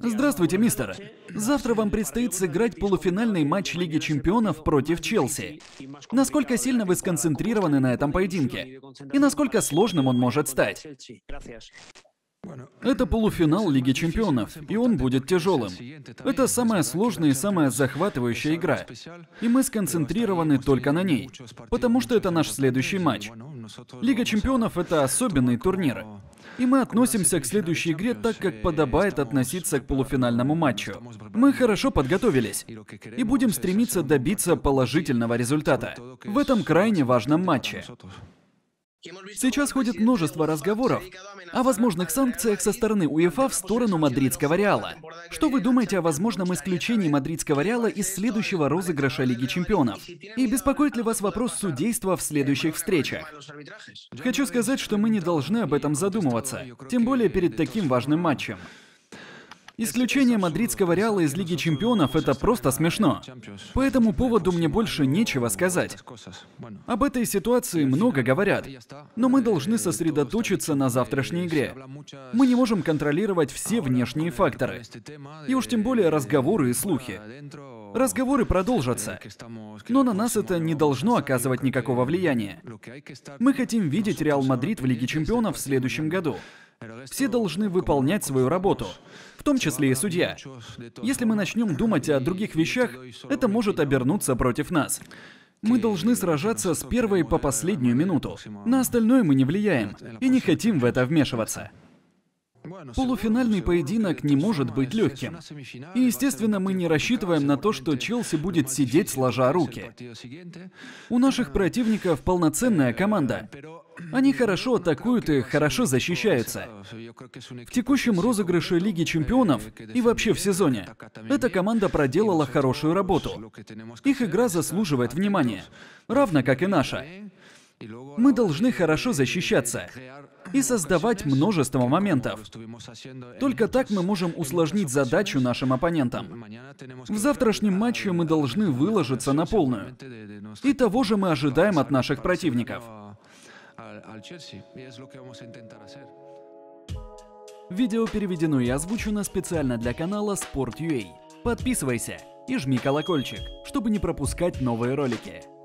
Здравствуйте, мистер. Завтра вам предстоит сыграть полуфинальный матч Лиги Чемпионов против Челси. Насколько сильно вы сконцентрированы на этом поединке? И насколько сложным он может стать? Это полуфинал Лиги Чемпионов, и он будет тяжелым. Это самая сложная и самая захватывающая игра. И мы сконцентрированы только на ней, потому что это наш следующий матч. Лига Чемпионов — это особенный турнир. И мы относимся к следующей игре так, как подобает относиться к полуфинальному матчу. Мы хорошо подготовились и будем стремиться добиться положительного результата в этом крайне важном матче. Сейчас ходит множество разговоров о возможных санкциях со стороны УЕФА в сторону мадридского Реала. Что вы думаете о возможном исключении мадридского Реала из следующего розыгрыша Лиги Чемпионов? И беспокоит ли вас вопрос судейства в следующих встречах? Хочу сказать, что мы не должны об этом задумываться, тем более перед таким важным матчем. Исключение мадридского Реала из Лиги Чемпионов — это просто смешно. По этому поводу мне больше нечего сказать. Об этой ситуации много говорят, но мы должны сосредоточиться на завтрашней игре. Мы не можем контролировать все внешние факторы. И уж тем более разговоры и слухи. Разговоры продолжатся, но на нас это не должно оказывать никакого влияния. Мы хотим видеть Реал Мадрид в Лиге Чемпионов в следующем году. Все должны выполнять свою работу, в том числе и судья. Если мы начнем думать о других вещах, это может обернуться против нас. Мы должны сражаться с первой по последнюю минуту. На остальное мы не влияем и не хотим в это вмешиваться. Полуфинальный поединок не может быть легким. И, естественно, мы не рассчитываем на то, что Челси будет сидеть сложа руки. У наших противников полноценная э, команда. Они э, хорошо ну, атакуют и хорошо защищаются. В типа текущем розыгрыше Лиги э, Чемпионов и вообще в сезоне эта команда проделала хорошую работу. Их игра заслуживает внимания, равно как и наша. Мы должны хорошо защищаться, и создавать множество моментов. Только так мы можем усложнить задачу нашим оппонентам. В завтрашнем матче мы должны выложиться на полную. И того же мы ожидаем от наших противников. Видео переведено и озвучено специально для канала Sport.ua. Подписывайся и жми колокольчик, чтобы не пропускать новые ролики.